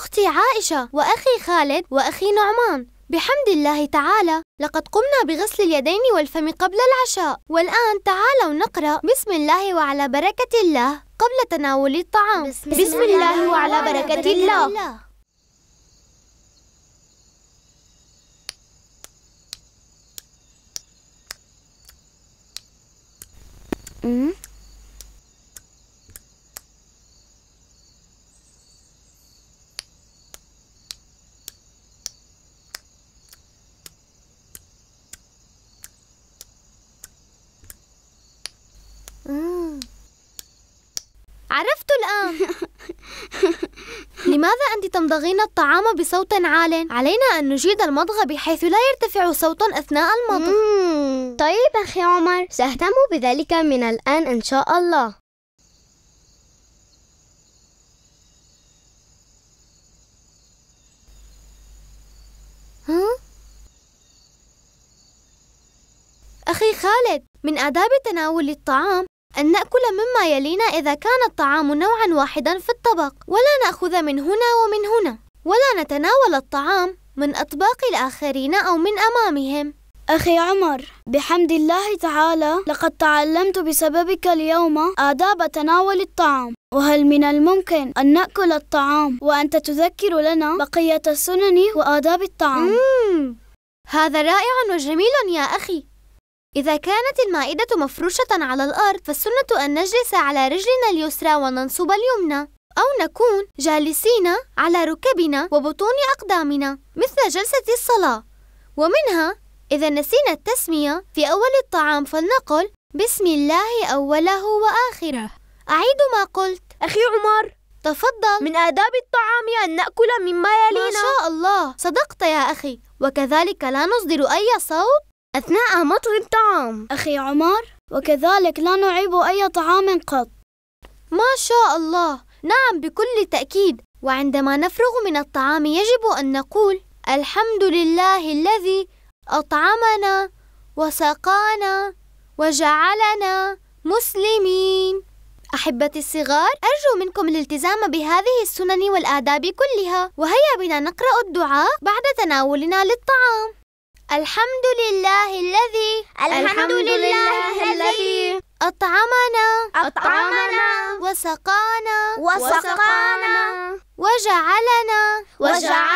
أختي عائشة وأخي خالد وأخي نعمان بحمد الله تعالى لقد قمنا بغسل اليدين والفم قبل العشاء والآن تعالوا نقرأ بسم الله وعلى بركة الله قبل تناول الطعام بسم, بسم, الله, الله وعلى بركة, بركة الله, الله. Mm-hmm. عرفت الآن لماذا أنت تمضغين الطعام بصوت عال؟ علينا أن نجيد المضغ بحيث لا يرتفع صوت أثناء المضغ طيب أخي عمر سأهتم بذلك من الآن إن شاء الله أخي خالد من آداب تناول الطعام أن نأكل مما يلينا إذا كان الطعام نوعا واحدا في الطبق ولا نأخذ من هنا ومن هنا ولا نتناول الطعام من أطباق الآخرين أو من أمامهم أخي عمر بحمد الله تعالى لقد تعلمت بسببك اليوم آداب تناول الطعام وهل من الممكن أن نأكل الطعام وأنت تذكر لنا بقية السنن وآداب الطعام؟ هذا رائع وجميل يا أخي إذا كانت المائدة مفروشة على الأرض فالسنة أن نجلس على رجلنا اليسرى وننصب اليمنى أو نكون جالسين على ركبنا وبطون أقدامنا مثل جلسة الصلاة ومنها إذا نسينا التسمية في أول الطعام فلنقل بسم الله أوله وآخره أعيد ما قلت أخي عمر تفضل من آداب الطعام أن نأكل مما يلينا ما شاء الله صدقت يا أخي وكذلك لا نصدر أي صوت أثناء مطوي الطعام أخي عمر وكذلك لا نعيب أي طعام قط ما شاء الله نعم بكل تأكيد وعندما نفرغ من الطعام يجب أن نقول الحمد لله الذي أطعمنا وسقانا وجعلنا مسلمين أحبتي الصغار أرجو منكم الالتزام بهذه السنن والآداب كلها وهيا بنا نقرأ الدعاء بعد تناولنا للطعام الحمد لله الذي الحمد لله الذي أطعمنا أطعمنا وسقانا وسقانا وجعلنا وجعلنا